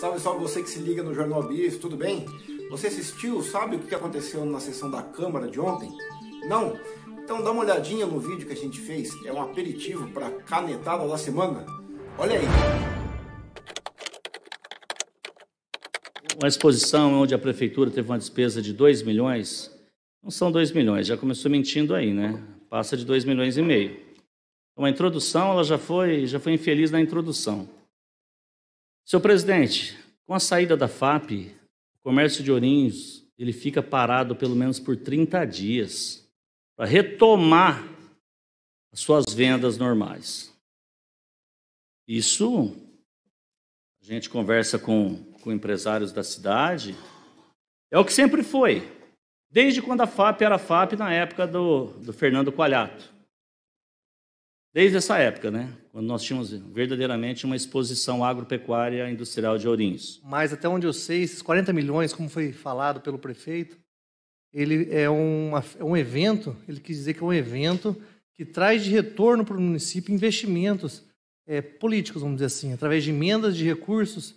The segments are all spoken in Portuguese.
Salve, salve você que se liga no Jornal Bis, tudo bem? Você assistiu, sabe o que aconteceu na sessão da Câmara de ontem? Não? Então dá uma olhadinha no vídeo que a gente fez, é um aperitivo para canetada da semana. Olha aí! Uma exposição onde a prefeitura teve uma despesa de 2 milhões, não são 2 milhões, já começou mentindo aí, né? Passa de 2 milhões e meio. Então a introdução, ela já foi, já foi infeliz na introdução. Senhor presidente, com a saída da FAP, o comércio de ourinhos ele fica parado pelo menos por 30 dias para retomar as suas vendas normais. Isso a gente conversa com, com empresários da cidade, é o que sempre foi, desde quando a FAP era FAP na época do, do Fernando Qualhato. Desde essa época, né? Quando nós tínhamos verdadeiramente uma exposição agropecuária industrial de Ourinhos. Mas até onde eu sei, esses 40 milhões, como foi falado pelo prefeito, ele é, uma, é um evento, ele quis dizer que é um evento que traz de retorno para o município investimentos é, políticos, vamos dizer assim, através de emendas de recursos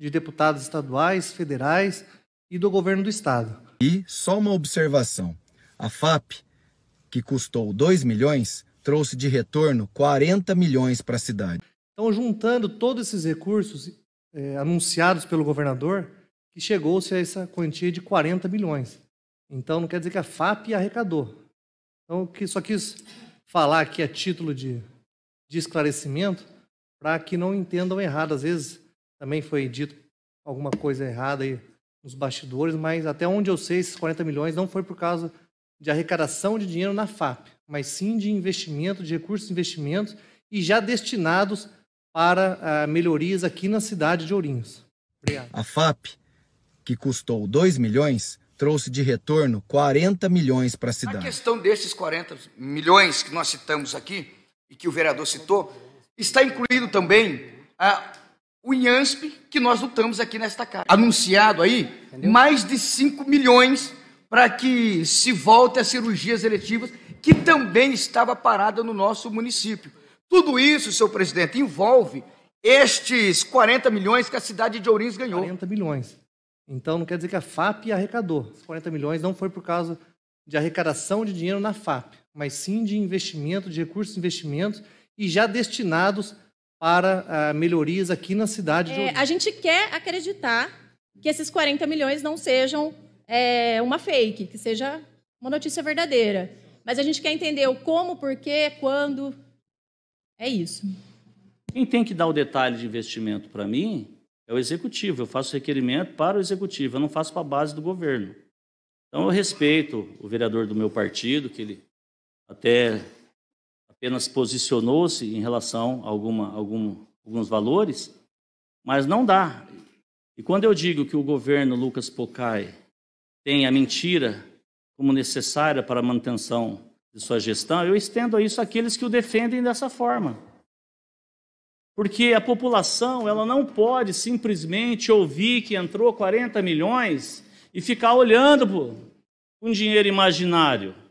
de deputados estaduais, federais e do governo do estado. E só uma observação: a FAP, que custou 2 milhões, trouxe de retorno 40 milhões para a cidade. Então, juntando todos esses recursos é, anunciados pelo governador, que chegou-se a essa quantia de 40 milhões. Então, não quer dizer que a FAP arrecadou. Então, que só quis falar aqui a título de, de esclarecimento, para que não entendam errado. Às vezes, também foi dito alguma coisa errada aí nos bastidores, mas até onde eu sei, esses 40 milhões não foi por causa de arrecadação de dinheiro na FAP, mas sim de investimento, de recursos de investimento e já destinados para uh, melhorias aqui na cidade de Ourinhos. Obrigado. A FAP, que custou 2 milhões, trouxe de retorno 40 milhões para a cidade. A questão desses 40 milhões que nós citamos aqui e que o vereador citou, está incluído também ah, a, o INHANSP, que nós lutamos aqui nesta casa. Anunciado aí Entendeu? mais de 5 milhões para que se volte às cirurgias eletivas, que também estava parada no nosso município. Tudo isso, senhor presidente, envolve estes 40 milhões que a cidade de Ourinhos ganhou. 40 milhões. Então não quer dizer que a FAP arrecadou. Os 40 milhões não foi por causa de arrecadação de dinheiro na FAP, mas sim de investimento, de recursos de e já destinados para uh, melhorias aqui na cidade. É, a gente quer acreditar que esses 40 milhões não sejam é, uma fake, que seja uma notícia verdadeira. Mas a gente quer entender o como, porquê, quando. É isso. Quem tem que dar o detalhe de investimento para mim é o executivo. Eu faço requerimento para o executivo, eu não faço para a base do governo. Então eu respeito o vereador do meu partido, que ele até apenas posicionou-se em relação a alguma, algum, alguns valores, mas não dá. E quando eu digo que o governo Lucas Pocai tem a mentira como necessária para a manutenção de sua gestão, eu estendo isso àqueles que o defendem dessa forma. Porque a população ela não pode simplesmente ouvir que entrou 40 milhões e ficar olhando um dinheiro imaginário.